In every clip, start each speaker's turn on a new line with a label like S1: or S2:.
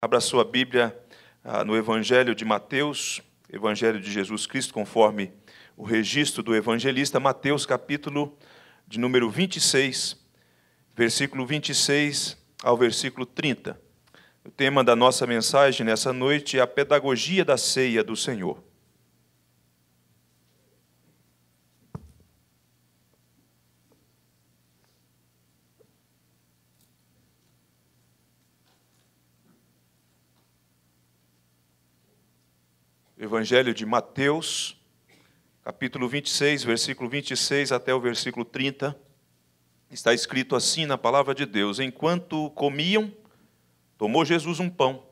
S1: Abra sua Bíblia ah, no Evangelho de Mateus, Evangelho de Jesus Cristo, conforme o registro do evangelista, Mateus, capítulo de número 26, versículo 26 ao versículo 30. O tema da nossa mensagem nessa noite é a pedagogia da ceia do Senhor. Evangelho de Mateus, capítulo 26, versículo 26 até o versículo 30, está escrito assim na palavra de Deus: Enquanto comiam, tomou Jesus um pão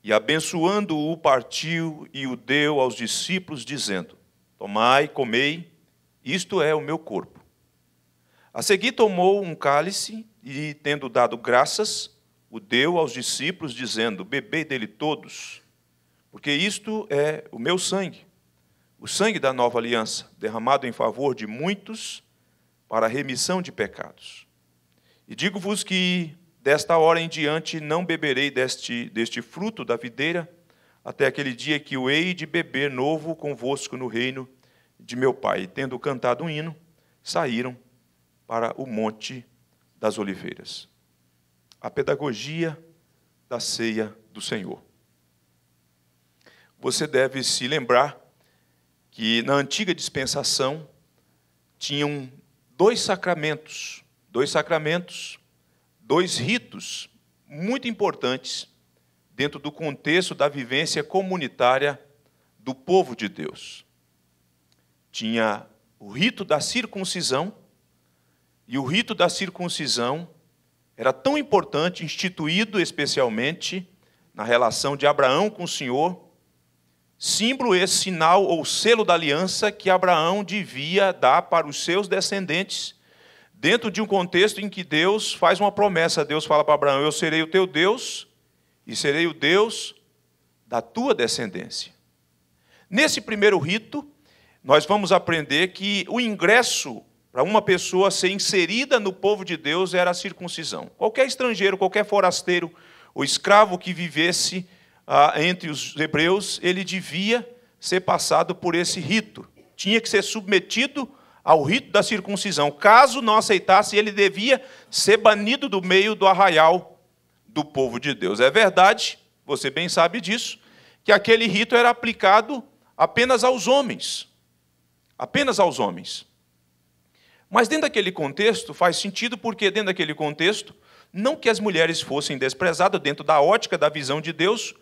S1: e, abençoando-o, partiu e o deu aos discípulos, dizendo: Tomai, comei, isto é o meu corpo. A seguir, tomou um cálice e, tendo dado graças, o deu aos discípulos, dizendo: Bebei dele todos porque isto é o meu sangue, o sangue da nova aliança, derramado em favor de muitos para a remissão de pecados. E digo-vos que desta hora em diante não beberei deste, deste fruto da videira, até aquele dia que o hei de beber novo convosco no reino de meu Pai. E, tendo cantado um hino, saíram para o Monte das Oliveiras. A pedagogia da ceia do Senhor você deve se lembrar que na antiga dispensação tinham dois sacramentos, dois sacramentos, dois ritos muito importantes dentro do contexto da vivência comunitária do povo de Deus. Tinha o rito da circuncisão, e o rito da circuncisão era tão importante, instituído especialmente na relação de Abraão com o Senhor, símbolo esse, sinal ou selo da aliança que Abraão devia dar para os seus descendentes, dentro de um contexto em que Deus faz uma promessa. Deus fala para Abraão: Eu serei o teu Deus e serei o Deus da tua descendência. Nesse primeiro rito, nós vamos aprender que o ingresso para uma pessoa ser inserida no povo de Deus era a circuncisão. Qualquer estrangeiro, qualquer forasteiro, o escravo que vivesse ah, entre os hebreus, ele devia ser passado por esse rito. Tinha que ser submetido ao rito da circuncisão. Caso não aceitasse, ele devia ser banido do meio do arraial do povo de Deus. É verdade, você bem sabe disso, que aquele rito era aplicado apenas aos homens. Apenas aos homens. Mas dentro daquele contexto faz sentido porque dentro daquele contexto não que as mulheres fossem desprezadas dentro da ótica da visão de Deus,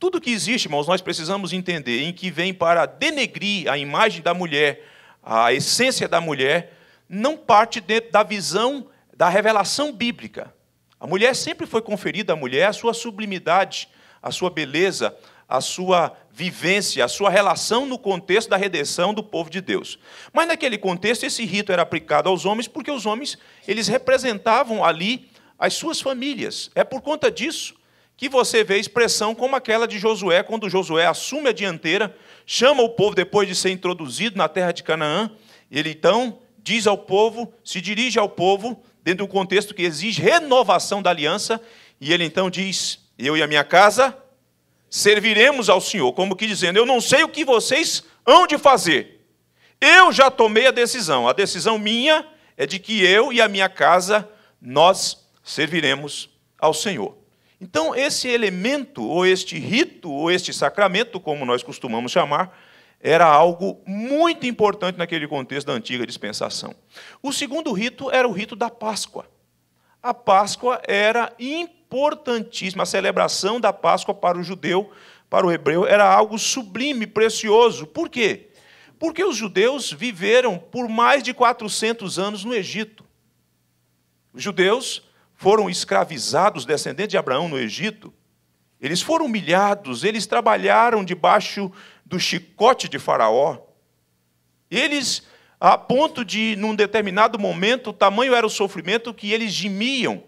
S1: tudo que existe, irmãos, nós precisamos entender em que vem para denegrir a imagem da mulher, a essência da mulher, não parte dentro da visão da revelação bíblica. A mulher sempre foi conferida à mulher a sua sublimidade, a sua beleza, a sua vivência, a sua relação no contexto da redenção do povo de Deus. Mas naquele contexto esse rito era aplicado aos homens porque os homens, eles representavam ali as suas famílias. É por conta disso que você vê expressão como aquela de Josué, quando Josué assume a dianteira, chama o povo depois de ser introduzido na terra de Canaã, ele então diz ao povo, se dirige ao povo, dentro de um contexto que exige renovação da aliança, e ele então diz: Eu e a minha casa serviremos ao Senhor, como que dizendo: Eu não sei o que vocês hão de fazer. Eu já tomei a decisão. A decisão minha é de que eu e a minha casa nós serviremos ao Senhor. Então, esse elemento, ou este rito, ou este sacramento, como nós costumamos chamar, era algo muito importante naquele contexto da antiga dispensação. O segundo rito era o rito da Páscoa. A Páscoa era importantíssima, a celebração da Páscoa para o judeu, para o hebreu, era algo sublime, precioso. Por quê? Porque os judeus viveram por mais de 400 anos no Egito. Os judeus foram escravizados, descendentes de Abraão no Egito, eles foram humilhados, eles trabalharam debaixo do chicote de Faraó. Eles, a ponto de, num determinado momento, o tamanho era o sofrimento que eles gemiam.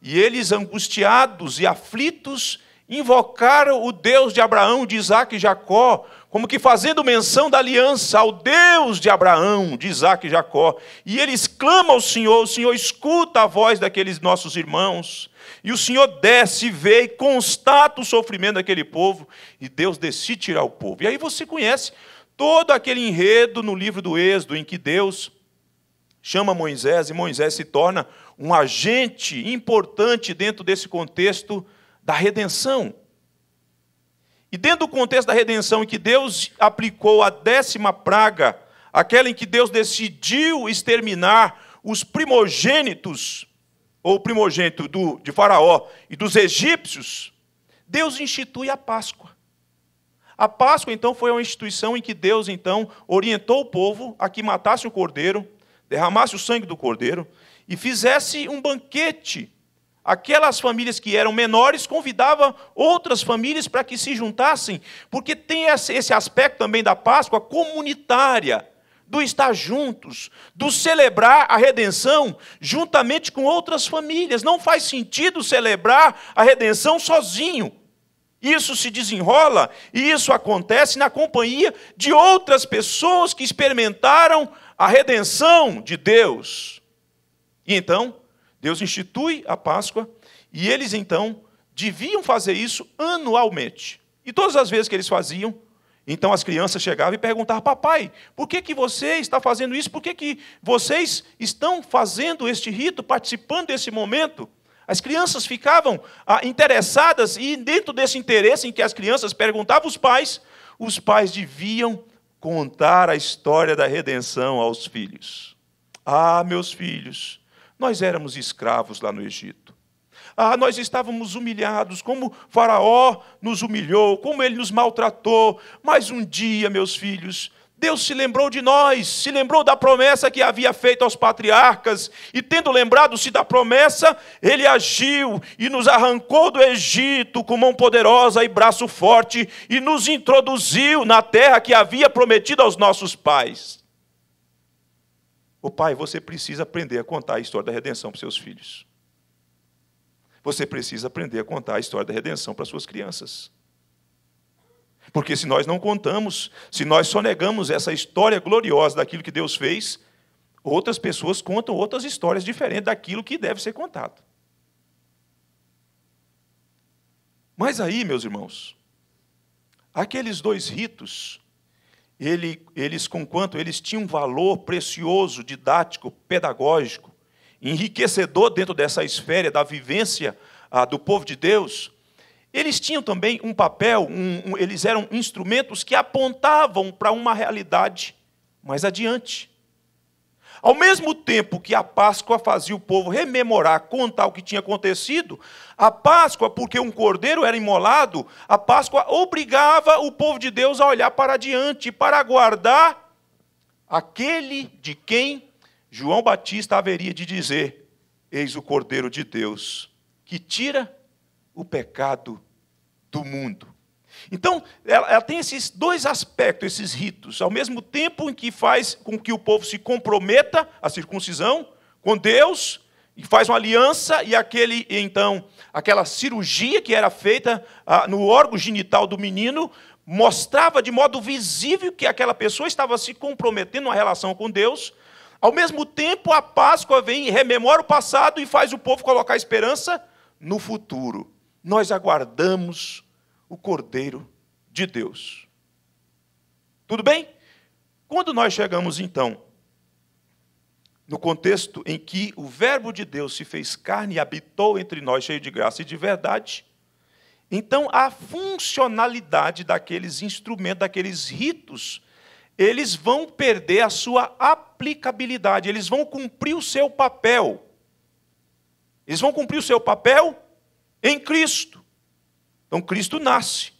S1: E eles, angustiados e aflitos, invocaram o Deus de Abraão, de Isaac e Jacó, como que fazendo menção da aliança ao Deus de Abraão, de Isaac e Jacó. E eles clamam ao Senhor, o Senhor escuta a voz daqueles nossos irmãos. E o Senhor desce, vê e constata o sofrimento daquele povo, e Deus decide tirar o povo. E aí você conhece todo aquele enredo no livro do Êxodo, em que Deus chama Moisés, e Moisés se torna um agente importante dentro desse contexto da redenção. E dentro do contexto da redenção em que Deus aplicou a décima praga, aquela em que Deus decidiu exterminar os primogênitos, ou primogênito do, de Faraó e dos egípcios, Deus institui a Páscoa. A Páscoa, então, foi uma instituição em que Deus, então, orientou o povo a que matasse o cordeiro, derramasse o sangue do cordeiro e fizesse um banquete aquelas famílias que eram menores convidava outras famílias para que se juntassem, porque tem esse aspecto também da Páscoa comunitária, do estar juntos, do celebrar a redenção juntamente com outras famílias. Não faz sentido celebrar a redenção sozinho. Isso se desenrola e isso acontece na companhia de outras pessoas que experimentaram a redenção de Deus. E então, Deus institui a Páscoa e eles então deviam fazer isso anualmente. E todas as vezes que eles faziam, então as crianças chegavam e perguntavam: Papai, por que, que você está fazendo isso? Por que, que vocês estão fazendo este rito, participando desse momento? As crianças ficavam ah, interessadas, e dentro desse interesse em que as crianças perguntavam os pais, os pais deviam contar a história da redenção aos filhos. Ah, meus filhos, nós éramos escravos lá no Egito. Ah, nós estávamos humilhados, como Faraó nos humilhou, como ele nos maltratou. Mas um dia, meus filhos, Deus se lembrou de nós, se lembrou da promessa que havia feito aos patriarcas, e tendo lembrado-se da promessa, ele agiu e nos arrancou do Egito com mão poderosa e braço forte e nos introduziu na terra que havia prometido aos nossos pais. Ô pai, você precisa aprender a contar a história da redenção para seus filhos. Você precisa aprender a contar a história da redenção para suas crianças. Porque se nós não contamos, se nós só negamos essa história gloriosa daquilo que Deus fez, outras pessoas contam outras histórias diferentes daquilo que deve ser contado. Mas aí, meus irmãos, aqueles dois ritos ele, eles, quanto eles tinham um valor precioso, didático, pedagógico, enriquecedor dentro dessa esfera da vivência ah, do povo de Deus, eles tinham também um papel, um, um, eles eram instrumentos que apontavam para uma realidade mais adiante. Ao mesmo tempo que a Páscoa fazia o povo rememorar, contar o que tinha acontecido, a Páscoa, porque um cordeiro era imolado, a Páscoa obrigava o povo de Deus a olhar para diante, para aguardar aquele de quem João Batista haveria de dizer: Eis o cordeiro de Deus, que tira o pecado do mundo. Então, ela, ela, tem esses dois aspectos, esses ritos. Ao mesmo tempo em que faz com que o povo se comprometa, a circuncisão, com Deus, e faz uma aliança, e aquele, então, aquela cirurgia que era feita ah, no órgão genital do menino, mostrava de modo visível que aquela pessoa estava se comprometendo a relação com Deus. Ao mesmo tempo, a Páscoa vem e rememora o passado e faz o povo colocar esperança no futuro. Nós aguardamos o Cordeiro de Deus. Tudo bem? Quando nós chegamos, então, no contexto em que o Verbo de Deus se fez carne e habitou entre nós, cheio de graça e de verdade, então a funcionalidade daqueles instrumentos, daqueles ritos, eles vão perder a sua aplicabilidade, eles vão cumprir o seu papel. Eles vão cumprir o seu papel em Cristo. Então Cristo nasce,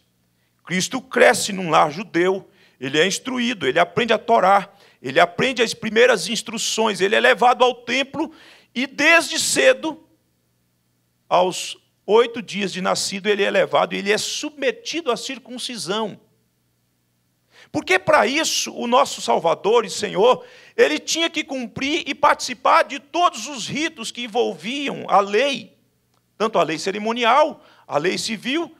S1: Cristo cresce num lar judeu, ele é instruído, ele aprende a Torá, ele aprende as primeiras instruções, ele é levado ao templo e desde cedo, aos oito dias de nascido, ele é levado e ele é submetido à circuncisão. Porque para isso, o nosso Salvador e Senhor, ele tinha que cumprir e participar de todos os ritos que envolviam a lei, tanto a lei cerimonial, a lei civil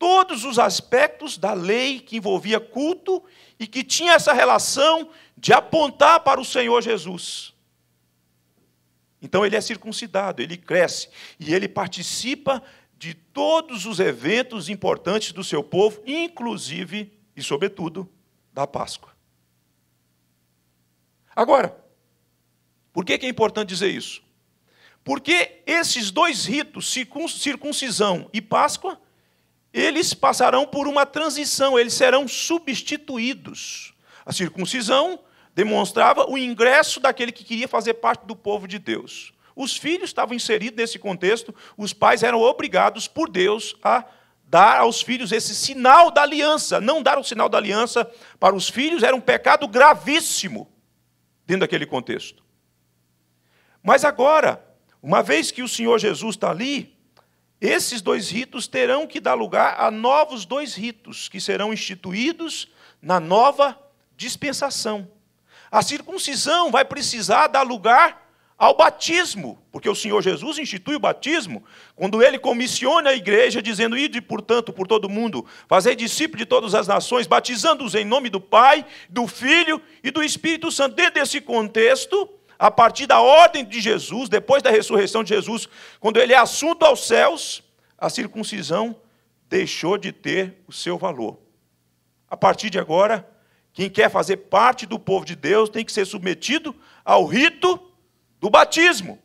S1: todos os aspectos da lei que envolvia culto e que tinha essa relação de apontar para o Senhor Jesus. Então ele é circuncidado, ele cresce e ele participa de todos os eventos importantes do seu povo, inclusive e sobretudo da Páscoa. Agora, por que é importante dizer isso? Porque esses dois ritos, circuncisão e Páscoa, eles passarão por uma transição, eles serão substituídos. A circuncisão demonstrava o ingresso daquele que queria fazer parte do povo de Deus. Os filhos estavam inseridos nesse contexto, os pais eram obrigados por Deus a dar aos filhos esse sinal da aliança. Não dar o sinal da aliança para os filhos era um pecado gravíssimo dentro daquele contexto. Mas agora, uma vez que o Senhor Jesus está ali, esses dois ritos terão que dar lugar a novos dois ritos, que serão instituídos na nova dispensação. A circuncisão vai precisar dar lugar ao batismo, porque o Senhor Jesus institui o batismo, quando ele comissiona a igreja, dizendo: Ide, portanto, por todo mundo, fazei discípulos de todas as nações, batizando-os em nome do Pai, do Filho e do Espírito Santo. Dentro desse contexto, a partir da ordem de Jesus, depois da ressurreição de Jesus, quando ele é assunto aos céus, a circuncisão deixou de ter o seu valor. A partir de agora, quem quer fazer parte do povo de Deus tem que ser submetido ao rito do batismo.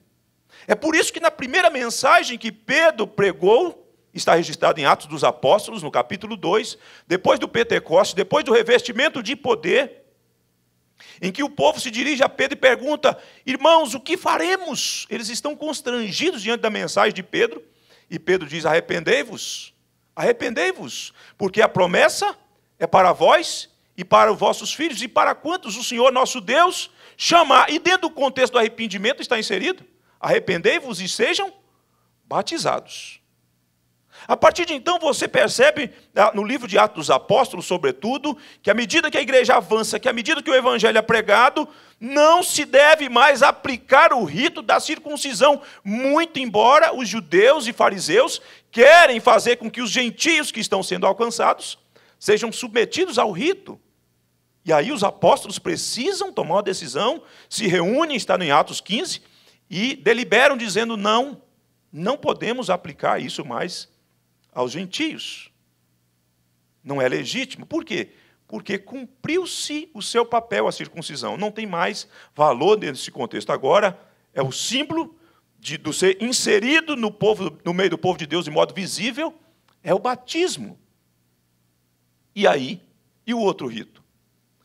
S1: É por isso que na primeira mensagem que Pedro pregou, está registrado em Atos dos Apóstolos, no capítulo 2, depois do Pentecostes, depois do revestimento de poder, em que o povo se dirige a Pedro e pergunta: Irmãos, o que faremos? Eles estão constrangidos diante da mensagem de Pedro, e Pedro diz: Arrependei-vos, arrependei-vos, porque a promessa é para vós e para os vossos filhos e para quantos o Senhor nosso Deus chamar. E dentro do contexto do arrependimento está inserido: Arrependei-vos e sejam batizados. A partir de então você percebe, né, no livro de Atos dos Apóstolos, sobretudo, que à medida que a igreja avança, que à medida que o evangelho é pregado, não se deve mais aplicar o rito da circuncisão, muito embora os judeus e fariseus querem fazer com que os gentios que estão sendo alcançados sejam submetidos ao rito. E aí os apóstolos precisam tomar uma decisão, se reúnem, está em Atos 15, e deliberam dizendo: não, não podemos aplicar isso mais aos gentios. Não é legítimo. Por quê? Porque cumpriu-se o seu papel, a circuncisão. Não tem mais valor nesse contexto. Agora é o símbolo de, de ser inserido no, povo, no meio do povo de Deus de modo visível, é o batismo. E aí, e o outro rito?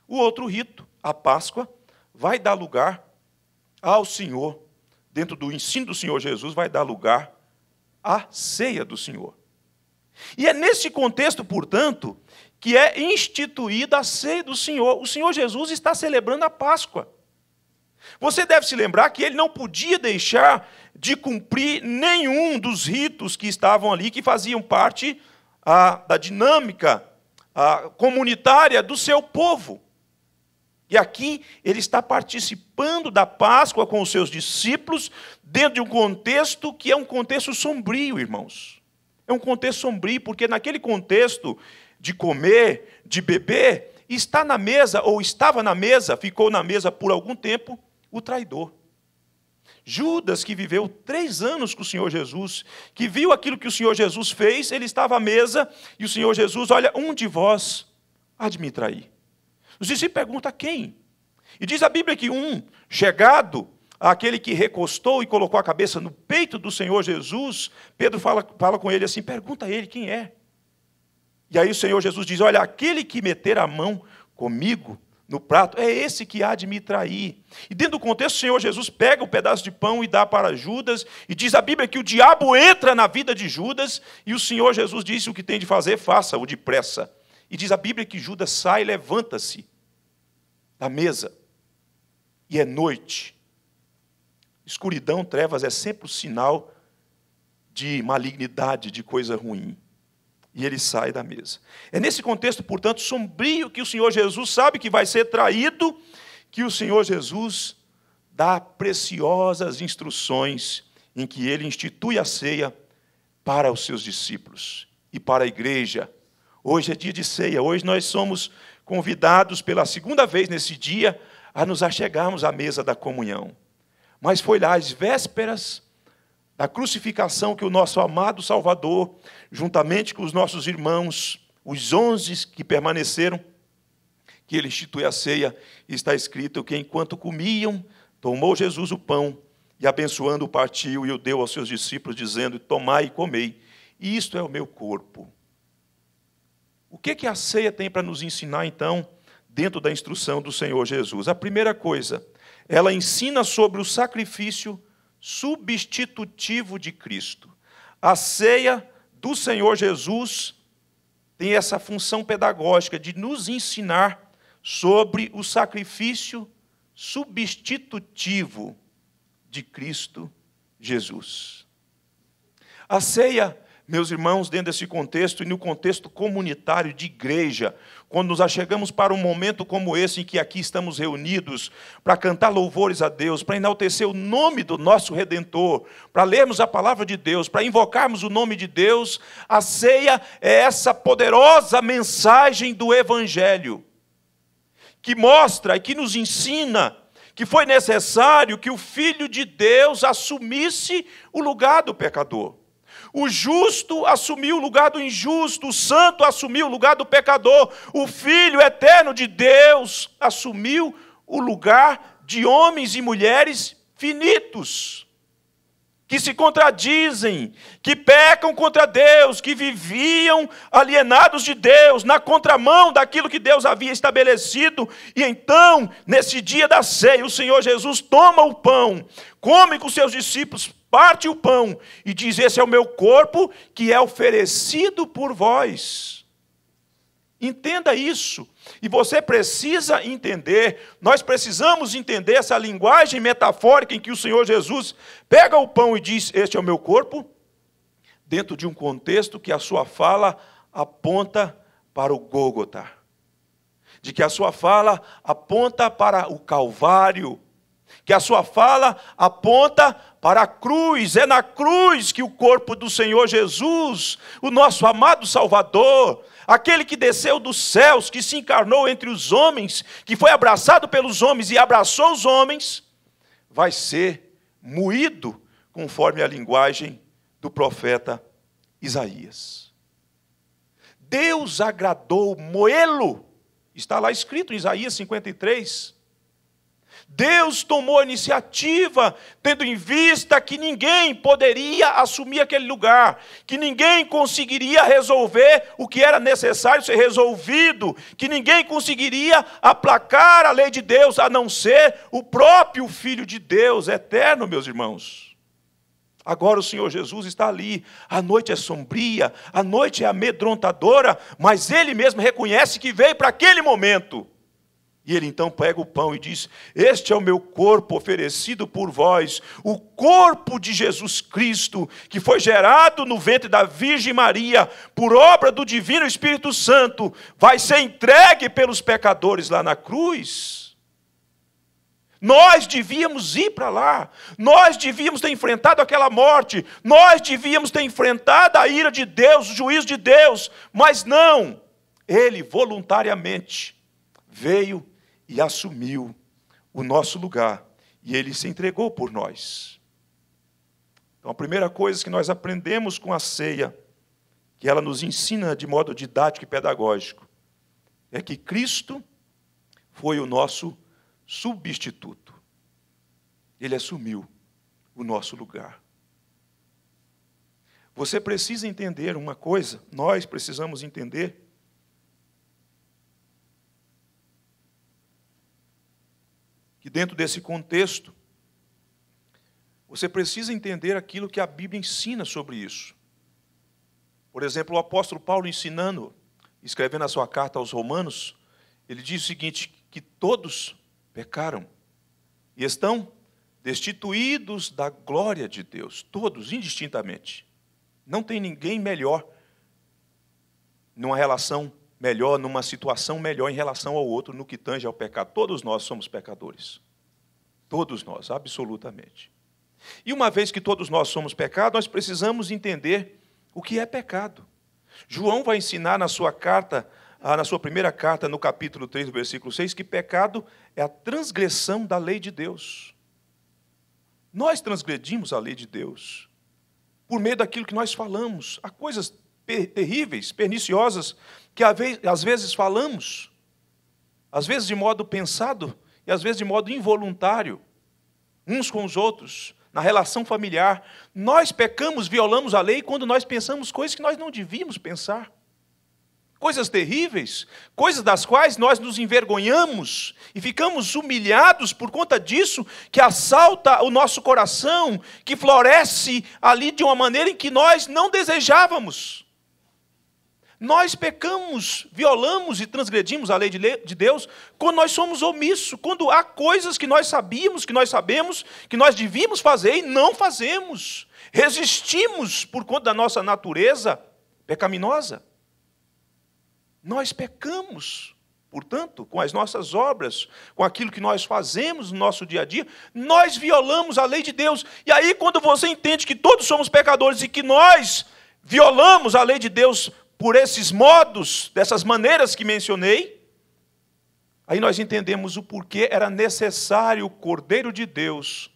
S1: O outro rito, a Páscoa, vai dar lugar ao Senhor, dentro do ensino do Senhor Jesus, vai dar lugar à ceia do Senhor. E é nesse contexto, portanto, que é instituída a ceia do Senhor. O Senhor Jesus está celebrando a Páscoa. Você deve se lembrar que ele não podia deixar de cumprir nenhum dos ritos que estavam ali, que faziam parte ah, da dinâmica ah, comunitária do seu povo. E aqui ele está participando da Páscoa com os seus discípulos, dentro de um contexto que é um contexto sombrio, irmãos. É um contexto sombrio, porque naquele contexto de comer, de beber, está na mesa, ou estava na mesa, ficou na mesa por algum tempo, o traidor. Judas, que viveu três anos com o Senhor Jesus, que viu aquilo que o Senhor Jesus fez, ele estava à mesa e o Senhor Jesus, olha, um de vós há de me trair. Os discípulos perguntam quem? E diz a Bíblia que um, chegado, aquele que recostou e colocou a cabeça no peito do Senhor Jesus, Pedro fala, fala com ele assim: pergunta a ele quem é. E aí o Senhor Jesus diz: Olha, aquele que meter a mão comigo no prato, é esse que há de me trair. E dentro do contexto, o Senhor Jesus pega o um pedaço de pão e dá para Judas, e diz a Bíblia que o diabo entra na vida de Judas, e o Senhor Jesus disse: O que tem de fazer, faça-o depressa. E diz a Bíblia que Judas sai e levanta-se da mesa. E é noite. Escuridão, trevas é sempre o sinal de malignidade, de coisa ruim. E ele sai da mesa. É nesse contexto, portanto, sombrio que o Senhor Jesus sabe que vai ser traído, que o Senhor Jesus dá preciosas instruções em que ele institui a ceia para os seus discípulos e para a igreja. Hoje é dia de ceia, hoje nós somos convidados pela segunda vez nesse dia a nos achegarmos à mesa da comunhão. Mas foi lá às vésperas da crucificação que o nosso amado Salvador, juntamente com os nossos irmãos, os onze que permaneceram, que ele institui a ceia, está escrito que enquanto comiam, tomou Jesus o pão e abençoando o partiu e o deu aos seus discípulos, dizendo: Tomai e comei, isto é o meu corpo. O que, que a ceia tem para nos ensinar, então, dentro da instrução do Senhor Jesus? A primeira coisa, ela ensina sobre o sacrifício substitutivo de Cristo. A ceia do Senhor Jesus tem essa função pedagógica de nos ensinar sobre o sacrifício substitutivo de Cristo Jesus. A ceia, meus irmãos, dentro desse contexto e no contexto comunitário de igreja, quando nos achegamos para um momento como esse em que aqui estamos reunidos para cantar louvores a Deus, para enaltecer o nome do nosso Redentor, para lermos a palavra de Deus, para invocarmos o nome de Deus, a ceia é essa poderosa mensagem do Evangelho que mostra e que nos ensina que foi necessário que o Filho de Deus assumisse o lugar do pecador. O justo assumiu o lugar do injusto, o santo assumiu o lugar do pecador, o Filho eterno de Deus assumiu o lugar de homens e mulheres finitos, que se contradizem, que pecam contra Deus, que viviam alienados de Deus, na contramão daquilo que Deus havia estabelecido. E então, nesse dia da ceia, o Senhor Jesus toma o pão, come com seus discípulos parte o pão e diz: Esse é o meu corpo que é oferecido por vós. Entenda isso. E você precisa entender, nós precisamos entender essa linguagem metafórica em que o Senhor Jesus pega o pão e diz: Este é o meu corpo, dentro de um contexto que a sua fala aponta para o Gólgota, de que a sua fala aponta para o Calvário, que a sua fala aponta para a cruz. É na cruz que o corpo do Senhor Jesus, o nosso amado Salvador, aquele que desceu dos céus, que se encarnou entre os homens, que foi abraçado pelos homens e abraçou os homens, vai ser moído conforme a linguagem do profeta Isaías. Deus agradou moê-lo. Está lá escrito em Isaías 53, Deus tomou a iniciativa, tendo em vista que ninguém poderia assumir aquele lugar, que ninguém conseguiria resolver o que era necessário ser resolvido, que ninguém conseguiria aplacar a lei de Deus, a não ser o próprio Filho de Deus eterno, meus irmãos. Agora o Senhor Jesus está ali. A noite é sombria, a noite é amedrontadora, mas ele mesmo reconhece que veio para aquele momento. E ele então pega o pão e diz: Este é o meu corpo oferecido por vós, o corpo de Jesus Cristo, que foi gerado no ventre da Virgem Maria, por obra do Divino Espírito Santo, vai ser entregue pelos pecadores lá na cruz. Nós devíamos ir para lá, nós devíamos ter enfrentado aquela morte, nós devíamos ter enfrentado a ira de Deus, o juízo de Deus, mas não, ele voluntariamente veio e assumiu o nosso lugar e ele se entregou por nós. Então, a primeira coisa que nós aprendemos com a ceia, que ela nos ensina de modo didático e pedagógico, é que Cristo foi o nosso substituto. Ele assumiu o nosso lugar. Você precisa entender uma coisa, nós precisamos entender que dentro desse contexto, você precisa entender aquilo que a Bíblia ensina sobre isso. Por exemplo, o apóstolo Paulo ensinando, escrevendo a sua carta aos Romanos, ele diz o seguinte: que todos pecaram e estão destituídos da glória de Deus, todos, indistintamente. Não tem ninguém melhor numa relação melhor, numa situação melhor em relação ao outro no que tange ao pecado. Todos nós somos pecadores. Todos nós, absolutamente. E uma vez que todos nós somos pecado, nós precisamos entender o que é pecado. João vai ensinar na sua carta, ah, na sua primeira carta, no capítulo 3, versículo 6, que pecado é a transgressão da lei de Deus. Nós transgredimos a lei de Deus por meio daquilo que nós falamos. Há coisas terríveis, perniciosas que às vezes falamos, às vezes de modo pensado e às vezes de modo involuntário, uns com os outros, na relação familiar. Nós pecamos, violamos a lei quando nós pensamos coisas que nós não devíamos pensar. Coisas terríveis, coisas das quais nós nos envergonhamos e ficamos humilhados por conta disso, que assalta o nosso coração, que floresce ali de uma maneira em que nós não desejávamos. Nós pecamos, violamos e transgredimos a lei de Deus quando nós somos omissos, quando há coisas que nós sabíamos, que nós sabemos, que nós devíamos fazer e não fazemos. Resistimos por conta da nossa natureza pecaminosa. Nós pecamos, portanto, com as nossas obras, com aquilo que nós fazemos no nosso dia a dia, nós violamos a lei de Deus. E aí, quando você entende que todos somos pecadores e que nós violamos a lei de Deus por esses modos, dessas maneiras que mencionei, aí nós entendemos o porquê era necessário o Cordeiro de Deus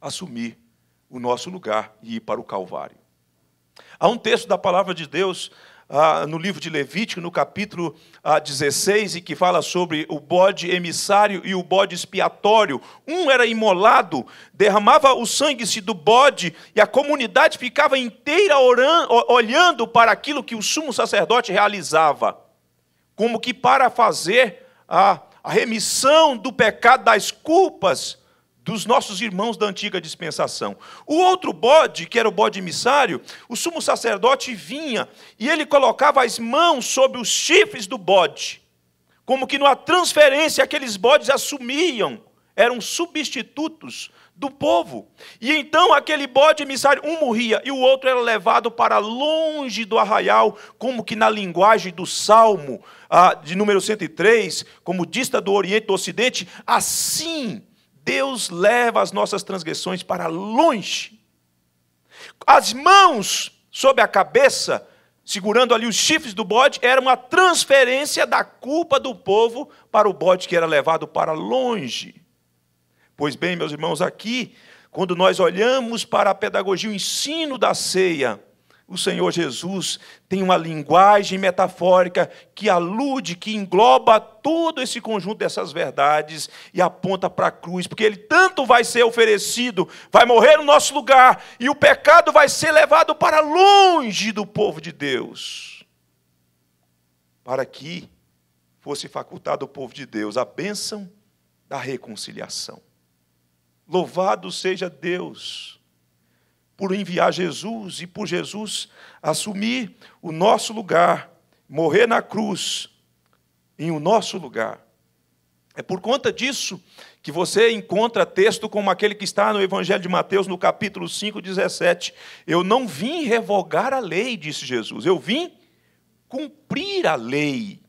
S1: assumir o nosso lugar e ir para o Calvário. Há um texto da palavra de Deus ah, no livro de Levítico, no capítulo ah, 16, e que fala sobre o bode emissário e o bode expiatório. Um era imolado, derramava o sangue-se do bode, e a comunidade ficava inteira orando, olhando para aquilo que o sumo sacerdote realizava, como que para fazer a, ah, a remissão do pecado, das culpas dos nossos irmãos da antiga dispensação. O outro bode, que era o bode emissário, o sumo sacerdote vinha e ele colocava as mãos sobre os chifres do bode, como que numa transferência aqueles bodes assumiam, eram substitutos do povo. E então aquele bode emissário, um morria e o outro era levado para longe do arraial, como que na linguagem do Salmo ah, de número 103, como dista do Oriente do Ocidente, assim Deus leva as nossas transgressões para longe. As mãos sob a cabeça, segurando ali os chifres do bode, era uma transferência da culpa do povo para o bode que era levado para longe. Pois bem, meus irmãos, aqui, quando nós olhamos para a pedagogia, o ensino da ceia, o Senhor Jesus tem uma linguagem metafórica que alude, que engloba todo esse conjunto dessas verdades e aponta para a cruz, porque ele tanto vai ser oferecido, vai morrer no nosso lugar, e o pecado vai ser levado para longe do povo de Deus, para que fosse facultado ao povo de Deus a bênção da reconciliação. Louvado seja Deus por enviar Jesus e por Jesus assumir o nosso lugar, morrer na cruz em o nosso lugar. É por conta disso que você encontra texto como aquele que está no Evangelho de Mateus, no capítulo 5, 17. Eu não vim revogar a lei, disse Jesus, eu vim cumprir a lei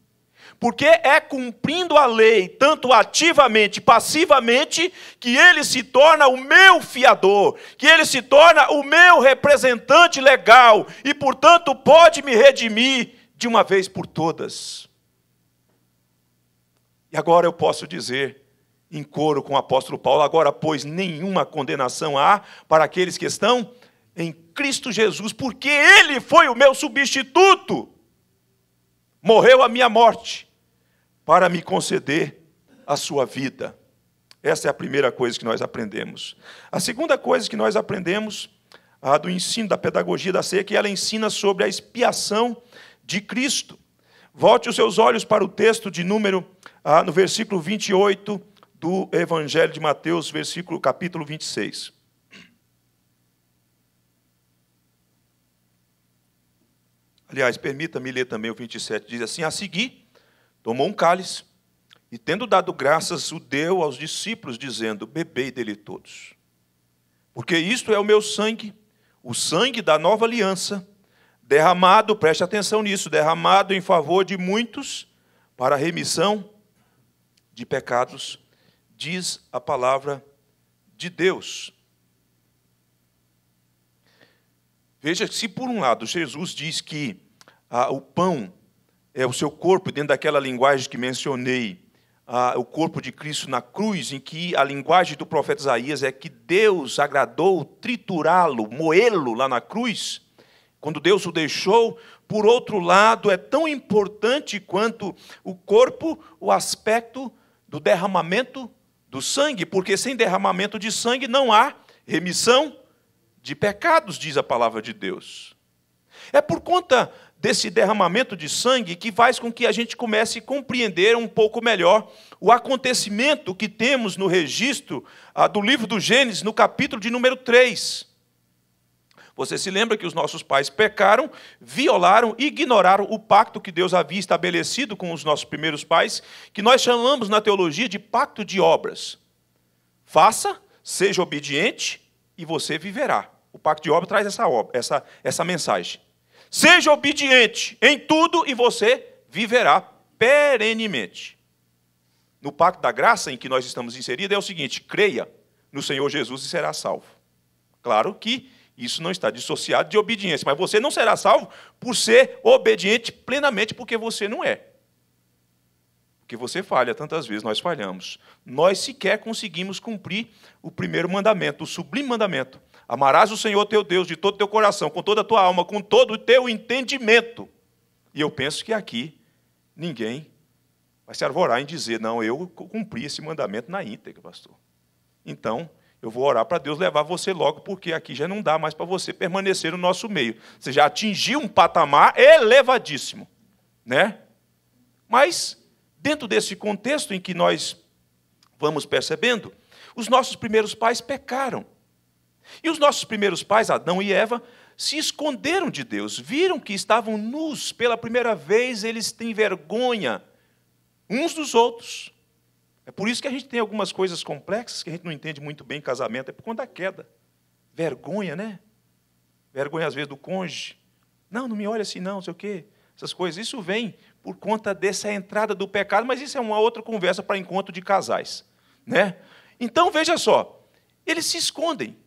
S1: porque é cumprindo a lei, tanto ativamente, passivamente, que ele se torna o meu fiador, que ele se torna o meu representante legal e, portanto, pode me redimir de uma vez por todas. E agora eu posso dizer, em coro com o apóstolo Paulo, agora, pois, nenhuma condenação há para aqueles que estão em Cristo Jesus, porque ele foi o meu substituto. Morreu a minha morte para me conceder a sua vida. Essa é a primeira coisa que nós aprendemos. A segunda coisa que nós aprendemos a do ensino da pedagogia da ceia, é que ela ensina sobre a expiação de Cristo. Volte os seus olhos para o texto de número, ah, no versículo 28 do Evangelho de Mateus, versículo capítulo 26. Aliás, permita-me ler também o 27, diz assim: A seguir, Tomou um cálice e, tendo dado graças, o deu aos discípulos, dizendo: Bebei dele todos. Porque isto é o meu sangue, o sangue da nova aliança, derramado, preste atenção nisso, derramado em favor de muitos para a remissão de pecados, diz a palavra de Deus. Veja que se por um lado Jesus diz que ah, o pão é, o seu corpo, dentro daquela linguagem que mencionei, a, ah, o corpo de Cristo na cruz, em que a linguagem do profeta Isaías é que Deus agradou triturá-lo, moê-lo lá na cruz, quando Deus o deixou, por outro lado, é tão importante quanto o corpo, o aspecto do derramamento do sangue, porque sem derramamento de sangue não há remissão de pecados, diz a palavra de Deus. É por conta desse derramamento de sangue que faz com que a gente comece a compreender um pouco melhor o acontecimento que temos no registro ah, do livro do Gênesis, no capítulo de número 3. Você se lembra que os nossos pais pecaram, violaram e ignoraram o pacto que Deus havia estabelecido com os nossos primeiros pais, que nós chamamos na teologia de pacto de obras. Faça, seja obediente e você viverá. O pacto de obras traz essa, essa, essa mensagem. Seja obediente em tudo e você viverá perenemente. No pacto da graça em que nós estamos inseridos é o seguinte: creia no Senhor Jesus e será salvo. Claro que isso não está dissociado de obediência, mas você não será salvo por ser obediente plenamente, porque você não é. Porque você falha, tantas vezes nós falhamos. Nós sequer conseguimos cumprir o primeiro mandamento, o sublime mandamento, Amarás o Senhor teu Deus de todo o teu coração, com toda a tua alma, com todo o teu entendimento. E eu penso que aqui ninguém vai se arvorar em dizer, não, eu cumpri esse mandamento na íntegra, pastor. Então, eu vou orar para Deus levar você logo, porque aqui já não dá mais para você permanecer no nosso meio. Você já atingiu um patamar elevadíssimo, né? Mas dentro desse contexto em que nós vamos percebendo, os nossos primeiros pais pecaram. E os nossos primeiros pais, Adão e Eva, se esconderam de Deus, viram que estavam nus, pela primeira vez eles têm vergonha uns dos outros. É por isso que a gente tem algumas coisas complexas que a gente não entende muito bem casamento, é por conta da queda. Vergonha, né? Vergonha às vezes do cônjuge. Não, não me olha assim, não, não sei o quê. Essas coisas. Isso vem por conta dessa entrada do pecado, mas isso é uma outra conversa para encontro de casais. Né? Então veja só, eles se escondem.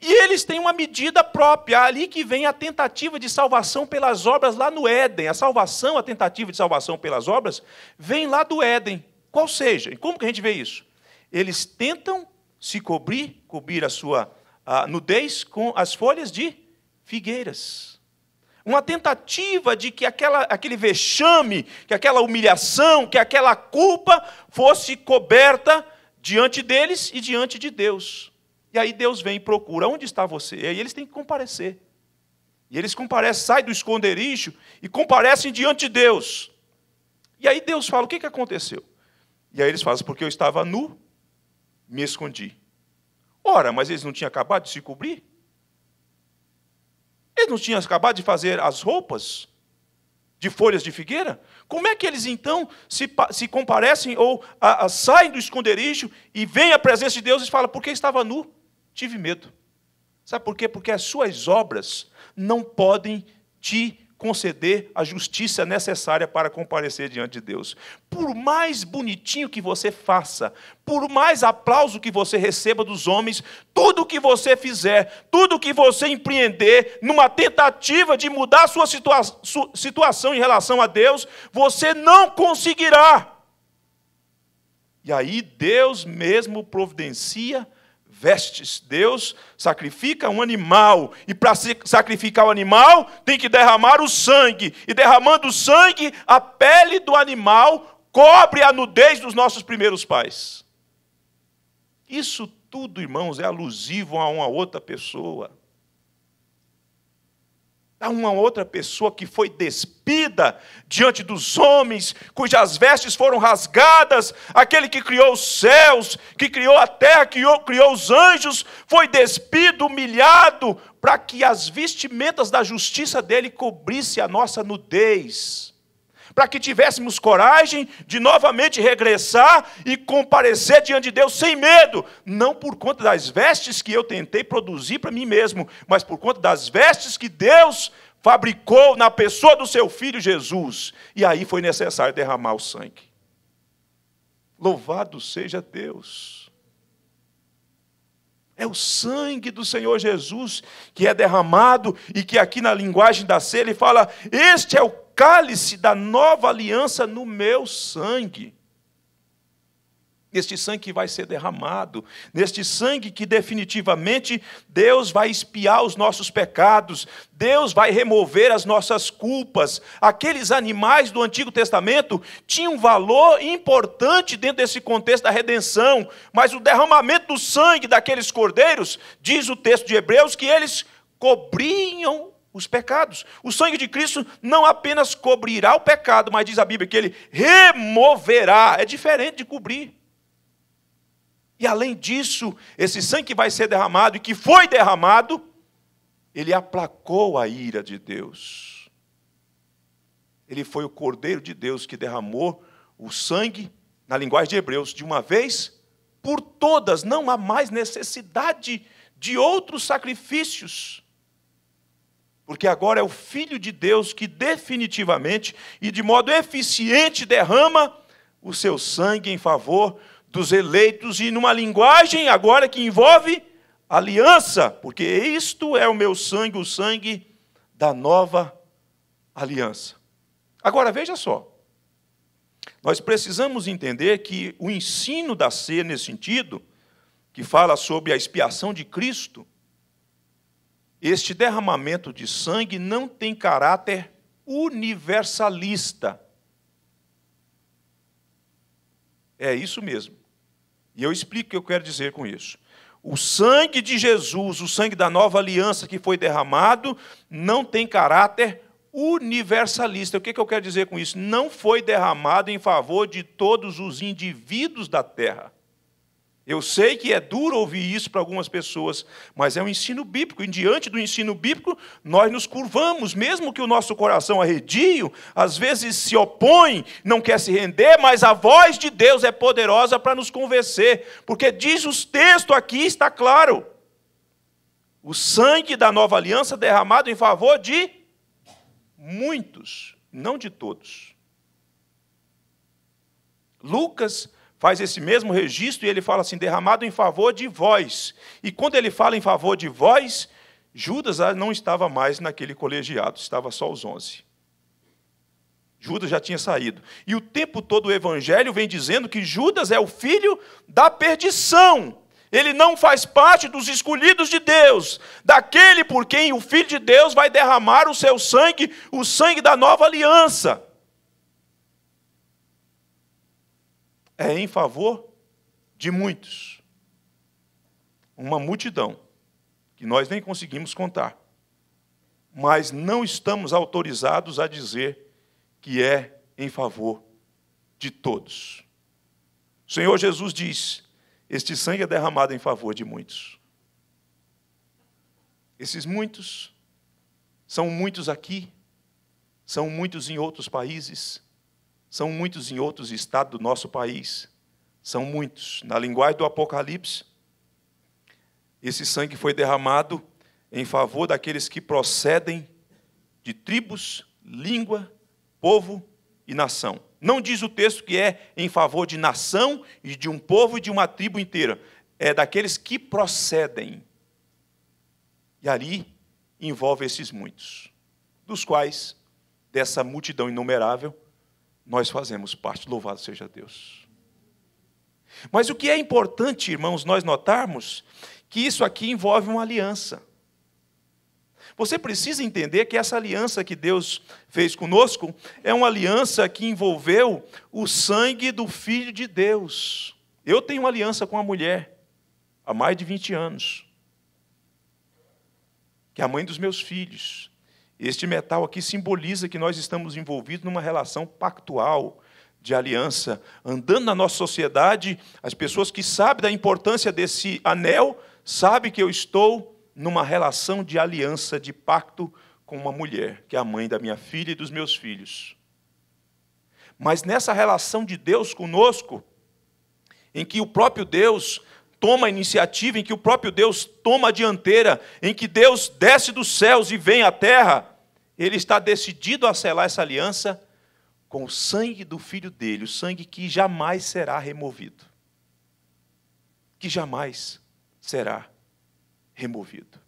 S1: E eles têm uma medida própria, ali que vem a tentativa de salvação pelas obras lá no Éden. A salvação, a tentativa de salvação pelas obras, vem lá do Éden. Qual seja, e como que a gente vê isso? Eles tentam se cobrir, cobrir a sua a nudez com as folhas de figueiras. Uma tentativa de que aquela, aquele vexame, que aquela humilhação, que aquela culpa fosse coberta diante deles e diante de Deus. E aí Deus vem e procura: onde está você? E aí eles têm que comparecer. E eles comparecem, saem do esconderijo e comparecem diante de Deus. E aí Deus fala: o que, que aconteceu? E aí eles falam: porque eu estava nu, me escondi. Ora, mas eles não tinham acabado de se cobrir? Eles não tinham acabado de fazer as roupas de folhas de figueira? Como é que eles então se, se comparecem ou a, a, saem do esconderijo e vêm à presença de Deus e falam: porque estava nu? tive medo. Sabe por quê? Porque as suas obras não podem te conceder a justiça necessária para comparecer diante de Deus. Por mais bonitinho que você faça, por mais aplauso que você receba dos homens, tudo que você fizer, tudo que você empreender, numa tentativa de mudar sua, situa sua situação em relação a Deus, você não conseguirá. E aí Deus mesmo providencia vestes. Deus sacrifica um animal, e para sacrificar o animal, tem que derramar o sangue, e derramando o sangue, a pele do animal cobre a nudez dos nossos primeiros pais. Isso tudo, irmãos, é alusivo a uma outra pessoa a uma outra pessoa que foi despida diante dos homens, cujas vestes foram rasgadas, aquele que criou os céus, que criou a terra, que criou, criou os anjos, foi despido, humilhado, para que as vestimentas da justiça dele cobrisse a nossa nudez para que tivéssemos coragem de novamente regressar e comparecer diante de Deus sem medo, não por conta das vestes que eu tentei produzir para mim mesmo, mas por conta das vestes que Deus fabricou na pessoa do seu filho Jesus. E aí foi necessário derramar o sangue. Louvado seja Deus. É o sangue do Senhor Jesus que é derramado e que aqui na linguagem da ceia ele fala: Este é o cálice da nova aliança no meu sangue. Neste sangue que vai ser derramado, neste sangue que definitivamente Deus vai espiar os nossos pecados, Deus vai remover as nossas culpas. Aqueles animais do Antigo Testamento tinham um valor importante dentro desse contexto da redenção, mas o derramamento do sangue daqueles cordeiros, diz o texto de Hebreus, que eles cobriam os pecados. O sangue de Cristo não apenas cobrirá o pecado, mas diz a Bíblia que ele removerá. É diferente de cobrir. E além disso, esse sangue que vai ser derramado e que foi derramado, ele aplacou a ira de Deus. Ele foi o Cordeiro de Deus que derramou o sangue, na linguagem de Hebreus, de uma vez por todas. Não há mais necessidade de outros sacrifícios porque agora é o Filho de Deus que definitivamente e de modo eficiente derrama o seu sangue em favor dos eleitos e numa linguagem agora que envolve aliança, porque isto é o meu sangue, o sangue da nova aliança. Agora veja só, nós precisamos entender que o ensino da ser nesse sentido, que fala sobre a expiação de Cristo, este derramamento de sangue não tem caráter universalista. É isso mesmo. E eu explico o que eu quero dizer com isso. O sangue de Jesus, o sangue da nova aliança que foi derramado, não tem caráter universalista. O que, eu quero dizer com isso? Não foi derramado em favor de todos os indivíduos da terra. Eu sei que é duro ouvir isso para algumas pessoas, mas é um ensino bíblico. E diante do ensino bíblico, nós nos curvamos, mesmo que o nosso coração arredio, às vezes se opõe, não quer se render, mas a voz de Deus é poderosa para nos convencer, porque diz os textos aqui, está claro. O sangue da nova aliança derramado em favor de muitos, não de todos. Lucas faz esse mesmo registro e ele fala assim: derramado em favor de vós. E quando ele fala em favor de vós, Judas ah, não estava mais naquele colegiado, estava só os onze. Judas já tinha saído. E o tempo todo o evangelho vem dizendo que Judas é o filho da perdição. Ele não faz parte dos escolhidos de Deus, daquele por quem o Filho de Deus vai derramar o seu sangue, o sangue da nova aliança. é em favor de muitos. Uma multidão que nós nem conseguimos contar. Mas não estamos autorizados a dizer que é em favor de todos. O Senhor Jesus diz: Este sangue é derramado em favor de muitos. Esses muitos são muitos aqui, são muitos em outros países, são muitos em outros estados do nosso país. São muitos. Na linguagem do Apocalipse, esse sangue foi derramado em favor daqueles que procedem de tribos, língua, povo e nação. Não diz o texto que é em favor de nação e de um povo e de uma tribo inteira. É daqueles que procedem. E ali envolve esses muitos, dos quais, dessa multidão inumerável, nós fazemos parte, louvado seja Deus. Mas o que é importante, irmãos, nós notarmos que isso aqui envolve uma aliança. Você precisa entender que essa aliança que Deus fez conosco é uma aliança que envolveu o sangue do Filho de Deus. Eu tenho uma aliança com uma mulher há mais de 20 anos, que é a mãe dos meus filhos. Este metal aqui simboliza que nós estamos envolvidos numa relação pactual, de aliança. Andando na nossa sociedade, as pessoas que sabem da importância desse anel sabem que eu estou numa relação de aliança, de pacto com uma mulher, que é a mãe da minha filha e dos meus filhos. Mas nessa relação de Deus conosco, em que o próprio Deus toma a iniciativa, em que o próprio Deus toma a dianteira, em que Deus desce dos céus e vem à terra, ele está decidido a selar essa aliança com o sangue do filho dele, o sangue que jamais será removido. Que jamais será removido.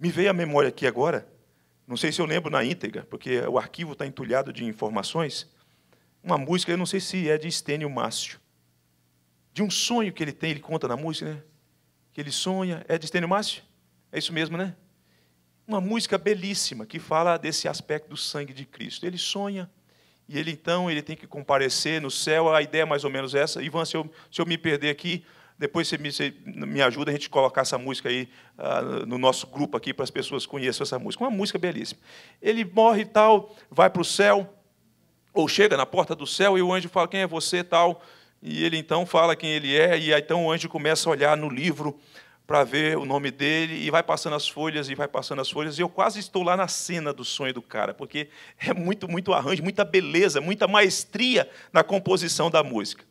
S1: Me veio à memória aqui agora, não sei se eu lembro na íntegra, porque o arquivo está entulhado de informações, uma música, eu não sei se é de Estênio Márcio, de um sonho que ele tem, ele conta na música, né? Que ele sonha, é de Estênio Márcio? É isso mesmo, né? Uma música belíssima que fala desse aspecto do sangue de Cristo. Ele sonha e ele então ele tem que comparecer no céu. A ideia é mais ou menos essa. Ivan, se eu, se eu me perder aqui, depois você me, você me, ajuda a gente colocar essa música aí uh, no nosso grupo aqui para as pessoas conheçam essa música. Uma música belíssima. Ele morre e tal, vai para o céu. Ou chega na porta do céu e o anjo fala: Quem é você? tal. E ele então fala quem ele é, e aí, então o anjo começa a olhar no livro para ver o nome dele e vai passando as folhas e vai passando as folhas. E eu quase estou lá na cena do sonho do cara, porque é muito, muito arranjo, muita beleza, muita maestria na composição da música.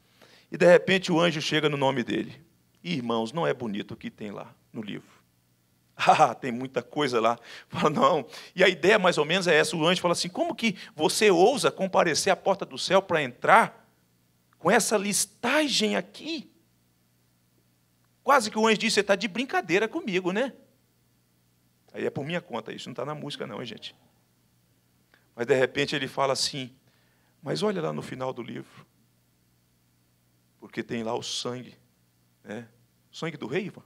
S1: E de repente o anjo chega no nome dele. E, irmãos, não é bonito o que tem lá no livro. Ah, tem muita coisa lá. Fala, não. E a ideia mais ou menos é essa. O anjo fala assim: como que você ousa comparecer à porta do céu para entrar com essa listagem aqui? Quase que o anjo disse: você está de brincadeira comigo, né? Aí é por minha conta, isso não está na música, não, hein, gente? Mas de repente ele fala assim: mas olha lá no final do livro, porque tem lá o sangue, né? O sangue do rei, Ivan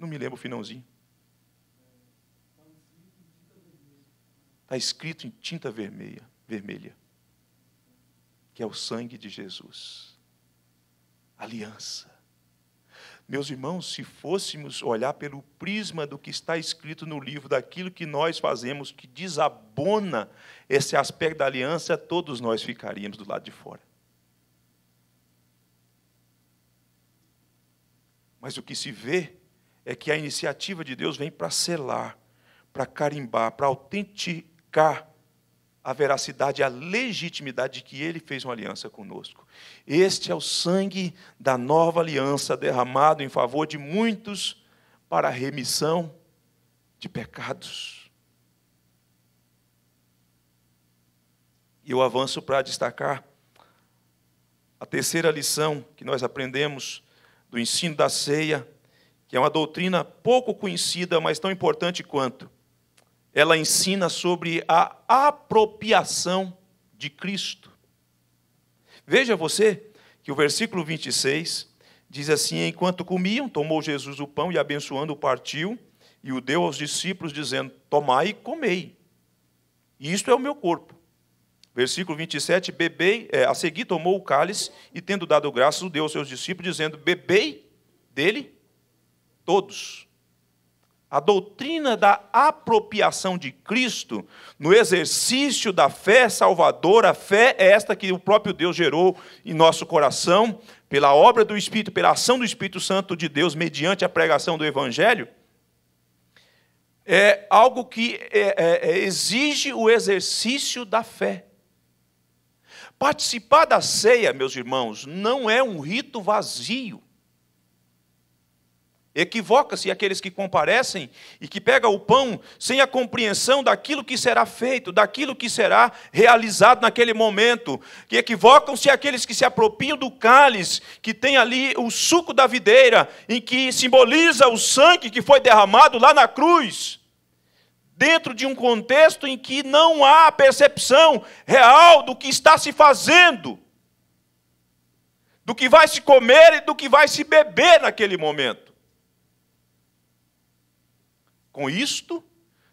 S1: não me lembro o finalzinho. Está escrito em tinta vermelha, vermelha, que é o sangue de Jesus. Aliança. Meus irmãos, se fôssemos olhar pelo prisma do que está escrito no livro, daquilo que nós fazemos, que desabona esse aspecto da aliança, todos nós ficaríamos do lado de fora. Mas o que se vê é que a iniciativa de Deus vem para selar, para carimbar, para autenticar a veracidade, a legitimidade de que ele fez uma aliança conosco. Este é o sangue da nova aliança derramado em favor de muitos para a remissão de pecados. E eu avanço para destacar a terceira lição que nós aprendemos do ensino da ceia que é uma doutrina pouco conhecida, mas tão importante quanto. Ela ensina sobre a apropriação de Cristo. Veja você que o versículo 26 diz assim: Enquanto comiam, tomou Jesus o pão e, abençoando, partiu e o deu aos discípulos, dizendo: Tomai e comei. Isto é o meu corpo. Versículo 27, bebei, é, a seguir tomou o cálice e, tendo dado graças, o deu aos seus discípulos, dizendo: Bebei dele Todos. A doutrina da apropriação de Cristo no exercício da fé salvadora, a fé é esta que o próprio Deus gerou em nosso coração, pela obra do Espírito, pela ação do Espírito Santo de Deus, mediante a pregação do Evangelho, é algo que é, é, é exige o exercício da fé. Participar da ceia, meus irmãos, não é um rito vazio. Equivoca-se aqueles que comparecem e que pegam o pão sem a compreensão daquilo que será feito, daquilo que será realizado naquele momento. Que equivocam-se aqueles que se apropriam do cálice, que tem ali o suco da videira, em que simboliza o sangue que foi derramado lá na cruz. Dentro de um contexto em que não há percepção real do que está se fazendo, do que vai se comer e do que vai se beber naquele momento. Com isto,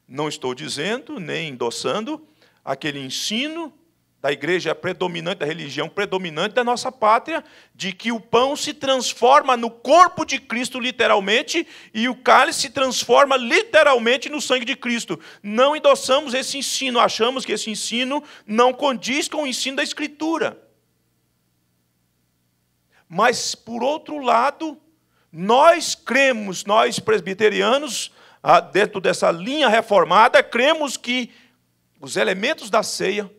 S1: não estou dizendo nem endossando aquele ensino da igreja predominante, da religião predominante da nossa pátria, de que o pão se transforma no corpo de Cristo, literalmente, e o cálice se transforma literalmente no sangue de Cristo. Não endossamos esse ensino, achamos que esse ensino não condiz com o ensino da Escritura. Mas, por outro lado, nós cremos, nós presbiterianos, ah, dentro dessa linha reformada, cremos que os elementos da ceia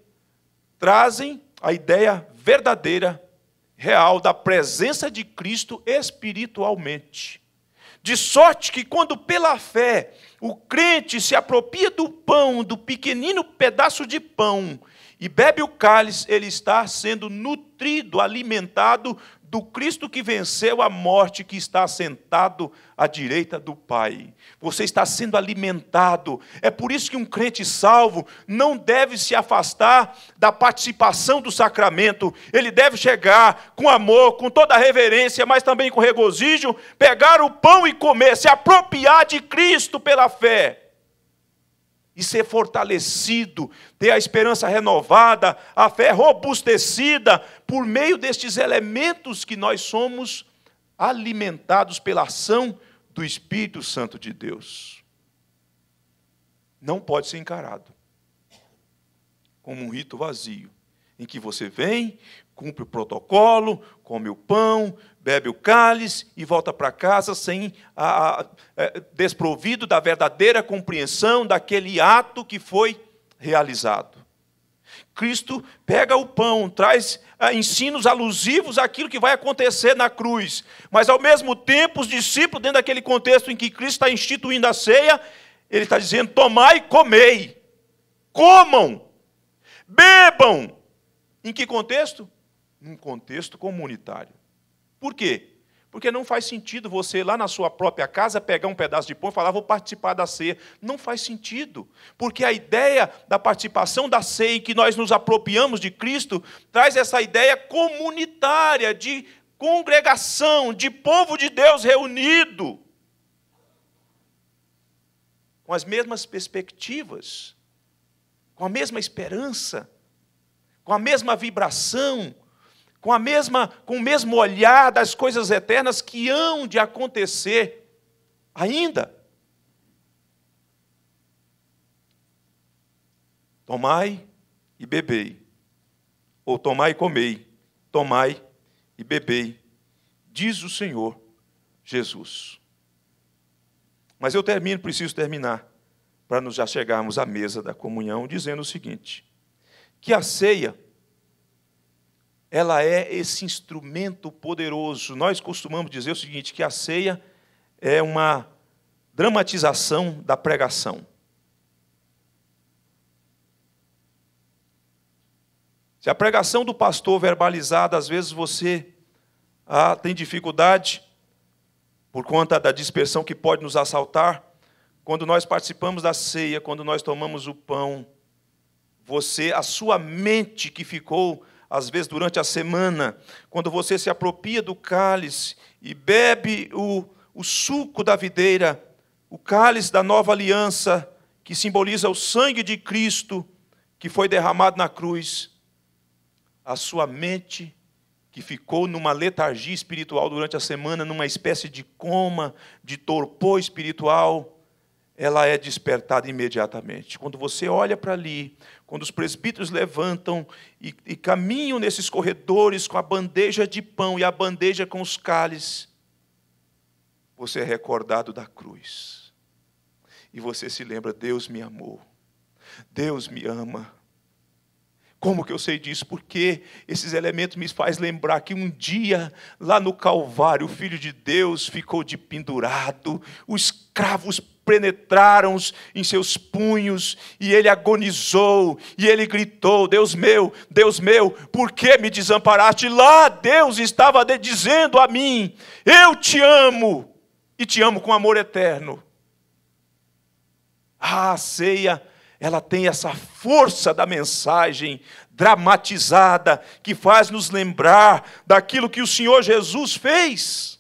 S1: trazem a ideia verdadeira, real, da presença de Cristo espiritualmente. De sorte que, quando pela fé o crente se apropria do pão, do pequenino pedaço de pão, e bebe o cálice, ele está sendo nutrido, alimentado do Cristo que venceu a morte, que está sentado à direita do Pai. Você está sendo alimentado. É por isso que um crente salvo não deve se afastar da participação do sacramento. Ele deve chegar com amor, com toda a reverência, mas também com regozijo, pegar o pão e comer, se apropriar de Cristo pela fé e ser fortalecido, ter a esperança renovada, a fé robustecida por meio destes elementos que nós somos alimentados pela ação do Espírito Santo de Deus. Não pode ser encarado como um rito vazio, em que você vem, cumpre o protocolo, come o pão, bebe o cálice e volta para casa sem a, a, é, desprovido da verdadeira compreensão daquele ato que foi realizado. Cristo pega o pão, traz é, ensinos alusivos àquilo que vai acontecer na cruz, mas ao mesmo tempo, os discípulos, dentro daquele contexto em que Cristo está instituindo a ceia, ele está dizendo: tomai e comei, comam, bebam. Em que contexto? Num contexto comunitário. Por quê? Porque não faz sentido você lá na sua própria casa pegar um pedaço de pão e falar, vou participar da ceia. Não faz sentido. Porque a ideia da participação da ceia em que nós nos apropriamos de Cristo traz essa ideia comunitária, de congregação, de povo de Deus reunido. Com as mesmas perspectivas, com a mesma esperança, com a mesma vibração com, a mesma, com o mesmo olhar das coisas eternas que hão de acontecer ainda. Tomai e bebei, ou tomai e comei, tomai e bebei, diz o Senhor Jesus. Mas eu termino, preciso terminar, para nos já chegarmos à mesa da comunhão, dizendo o seguinte: que a ceia ela é esse instrumento poderoso. Nós costumamos dizer o seguinte, que a ceia é uma dramatização da pregação. Se a pregação do pastor verbalizada, às vezes você ah, tem dificuldade por conta da dispersão que pode nos assaltar, quando nós participamos da ceia, quando nós tomamos o pão, você, a sua mente que ficou às vezes durante a semana, quando você se apropria do cálice e bebe o, o suco da videira, o cálice da nova aliança, que simboliza o sangue de Cristo que foi derramado na cruz, a sua mente, que ficou numa letargia espiritual durante a semana, numa espécie de coma, de torpor espiritual, ela é despertada imediatamente. Quando você olha para ali, quando os presbíteros levantam e, e, caminham nesses corredores com a bandeja de pão e a bandeja com os cálices, você é recordado da cruz. E você se lembra: Deus me amou, Deus me ama. Como que eu sei disso? Porque esses elementos me faz lembrar que um dia, lá no Calvário, o Filho de Deus ficou de pendurado, os cravos penetraram em seus punhos, e ele agonizou, e ele gritou: Deus meu, Deus meu, por que me desamparaste? Lá Deus estava dizendo a mim: Eu te amo, e te amo com amor eterno. Ah, a ceia, ela tem essa força da mensagem dramatizada que faz nos lembrar daquilo que o Senhor Jesus fez.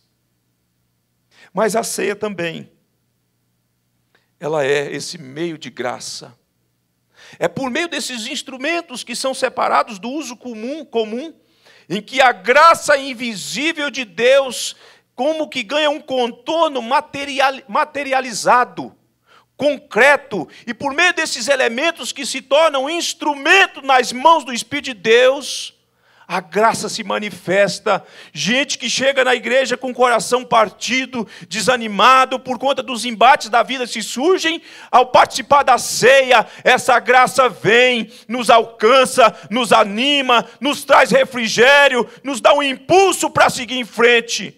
S1: Mas a ceia também ela é esse meio de graça. É por meio desses instrumentos que são separados do uso comum, comum, em que a graça invisível de Deus como que ganha um contorno materializado, concreto, e por meio desses elementos que se tornam instrumento nas mãos do Espírito de Deus, a graça se manifesta. Gente que chega na igreja com o coração partido, desanimado por conta dos embates da vida se surgem, ao participar da ceia, essa graça vem, nos alcança, nos anima, nos traz refrigério, nos dá um impulso para seguir em frente.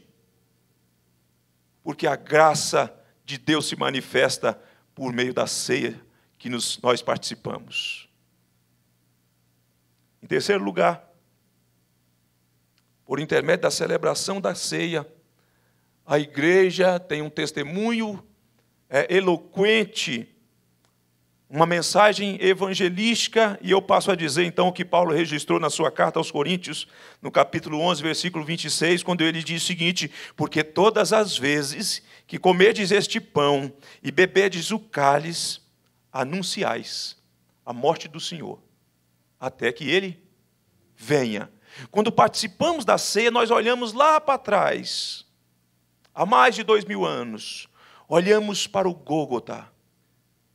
S1: Porque a graça de Deus se manifesta por meio da ceia que nos, nós participamos. Em terceiro lugar, por intermédio da celebração da ceia, a igreja tem um testemunho é, eloquente, uma mensagem evangelística, e eu passo a dizer então o que Paulo registrou na sua carta aos Coríntios, no capítulo 11, versículo 26, quando ele diz o seguinte: Porque todas as vezes que comedes este pão e bebedes o cálice, anunciais a morte do Senhor, até que ele venha. Quando participamos da ceia, nós olhamos lá para trás, há mais de dois mil anos, olhamos para o Gólgota,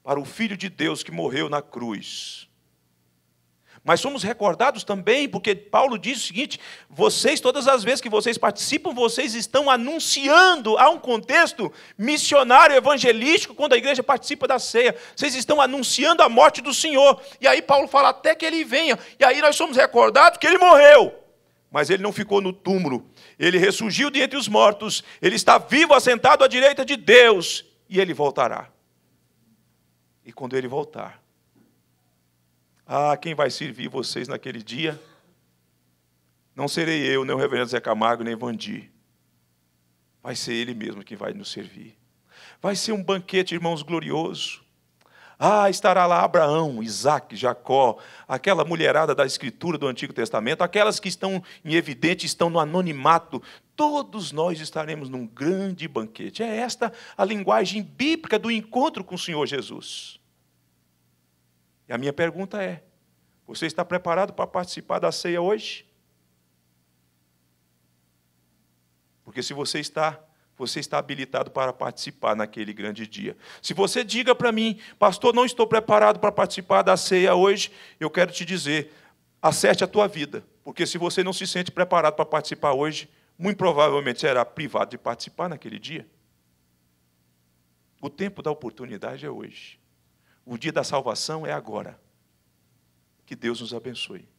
S1: para o Filho de Deus que morreu na cruz mas somos recordados também, porque Paulo diz o seguinte: vocês, todas as vezes que vocês participam, vocês estão anunciando a um contexto missionário, evangelístico, quando a igreja participa da ceia. Vocês estão anunciando a morte do Senhor. E aí Paulo fala até que ele venha. E aí nós somos recordados que ele morreu mas ele não ficou no túmulo. Ele ressurgiu de entre os mortos, ele está vivo, assentado à direita de Deus, e ele voltará. E quando ele voltar, ah, quem vai servir vocês naquele dia? Não serei eu, nem o reverendo Zé Camargo, nem Vandi. Vai ser ele mesmo que vai nos servir. Vai ser um banquete, irmãos, glorioso. Ah, estará lá Abraão, Isaac, Jacó, aquela mulherada da Escritura do Antigo Testamento, aquelas que estão em evidente, estão no anonimato. Todos nós estaremos num grande banquete. É esta a linguagem bíblica do encontro com o Senhor Jesus. E a minha pergunta é: você está preparado para participar da ceia hoje? Porque se você está, você está habilitado para participar naquele grande dia. Se você diga para mim, pastor, não estou preparado para participar da ceia hoje, eu quero te dizer, acerte a tua vida, porque se você não se sente preparado para participar hoje, muito provavelmente será privado de participar naquele dia. O tempo da oportunidade é hoje. O dia da salvação é agora. Que Deus nos abençoe.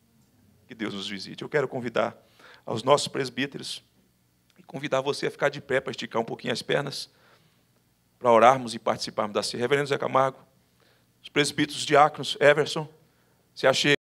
S1: Que Deus nos visite. Eu quero convidar aos nossos presbíteros e convidar você a ficar de pé para esticar um pouquinho as pernas, para orarmos e participarmos da ceia. Reverendo Zé Camargo, os presbíteros diáconos, Everson, se achei.